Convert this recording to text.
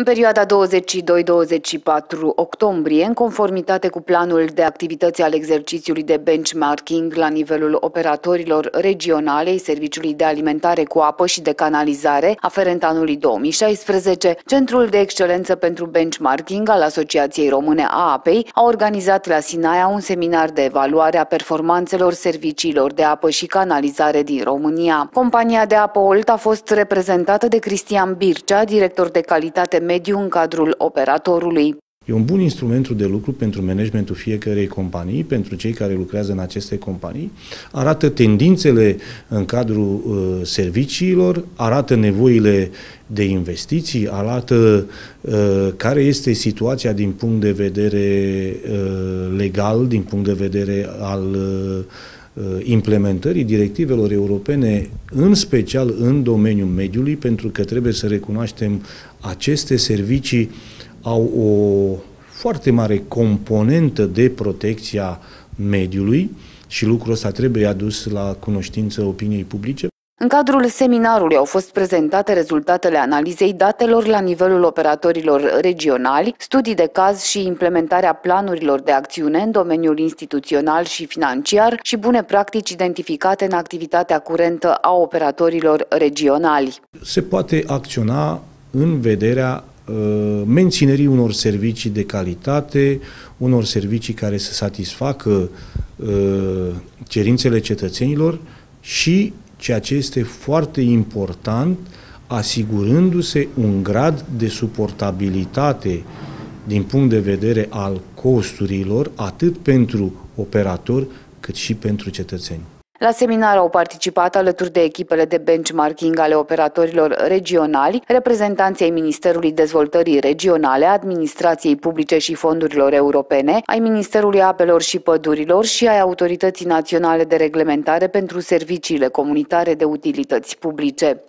În perioada 22-24 octombrie, în conformitate cu planul de activități al exercițiului de benchmarking la nivelul operatorilor regionale ai Serviciului de Alimentare cu Apă și de Canalizare, aferent anului 2016, Centrul de Excelență pentru Benchmarking al Asociației Române a Apei a organizat la Sinaia un seminar de evaluare a performanțelor serviciilor de apă și canalizare din România. Compania de apă Olt a fost reprezentată de Cristian Bircea, director de calitate mediu în cadrul operatorului. E un bun instrument de lucru pentru managementul fiecarei companii, pentru cei care lucrează în aceste companii, arată tendințele în cadrul uh, serviciilor, arată nevoile de investiții, arată uh, care este situația din punct de vedere uh, legal, din punct de vedere al uh, Uh, implementării directivelor europene, în special în domeniul mediului, pentru că trebuie să recunoaștem aceste servicii au o foarte mare componentă de protecția mediului și lucrul ăsta trebuie adus la cunoștință opiniei publice, în cadrul seminarului au fost prezentate rezultatele analizei datelor la nivelul operatorilor regionali, studii de caz și implementarea planurilor de acțiune în domeniul instituțional și financiar și bune practici identificate în activitatea curentă a operatorilor regionali. Se poate acționa în vederea ă, menținerii unor servicii de calitate, unor servicii care să satisfacă ă, cerințele cetățenilor și ceea ce este foarte important, asigurându-se un grad de suportabilitate din punct de vedere al costurilor, atât pentru operator cât și pentru cetățeni. La seminar au participat alături de echipele de benchmarking ale operatorilor regionali, reprezentanții ai Ministerului Dezvoltării Regionale, Administrației Publice și Fondurilor Europene, ai Ministerului Apelor și Pădurilor și ai Autorității Naționale de Reglementare pentru Serviciile Comunitare de Utilități Publice.